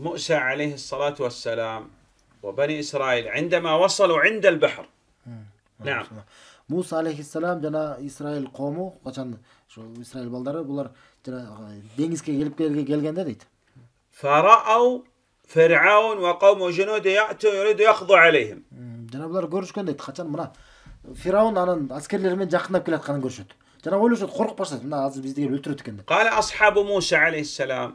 موسى عليه الصلاة والسلام وبني إسرائيل عندما وصلوا عند البحر نعم موسى عليه السلام جنا إسرائيل قومه قشن شو إسرائيل بلدار بولار جنا دينيس كي يلب كي يلب كي فرأوا فرعون وقومه جنود يأتوا يريد يخضوا عليهم جنا بلدار قرش كن ديت قشن مرا فرعون أنا أسكر لرمين جاخنا كل قرن قرشت جنا أقول خرق بس أنا عز بيزدي قال أصحاب موسى عليه السلام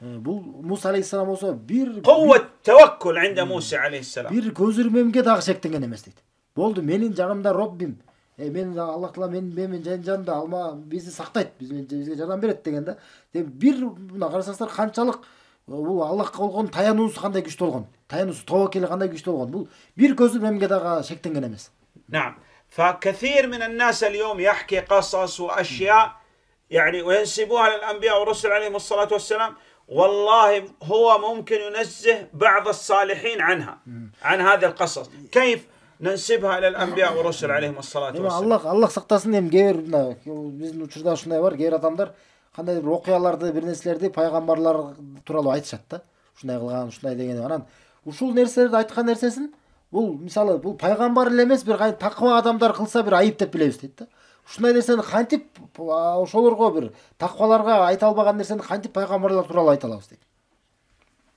бұл муса алейхисалам болсо бир куват тәвәккүл инда муса алейхисалам бир көзүрмемге дагы шектенген емес дейді болды менің жанымда роббим мен алла таала мен менин жанымда алма бізді сақтайды бізге жардам береді деген да бір мына карасаңыздар канчалык бул аллахка болгон таянуусу кандай күчтүү болгон таянуусу тобокели кандай күчтүү болгон бул бир көзүрмемге дагы шектенген эмес فكثير من الناس اليوم يحكي قصص واشياء يعني وينسبوها للانبياء والرسل عليهم الصلاه والسلام والله هو ممكن ينزه بعض الصالحين عنها عن هذه القصص كيف ننسبها الى الانبياء ورسل عليهم الصلاه والسلام الله الله сақтасын дем кейбір мына біздің учурда ушундай бар кейбір адамдар кандай бир окуяларды бир нерселерди пайгамбарлар тууралуу айтышат да ушундай кылган ушундай деген анан ушул нерселерди айткан нерсесин бул мисалы бул пайгамбар эле эмес бир такыба адамдар кылса бир айып деп билебиз дейт да ушундай нерсени кантип ошолорго бир такваларга айта албаган нерсени кантип пайгамбарлар тууралуу айта алабыз дейт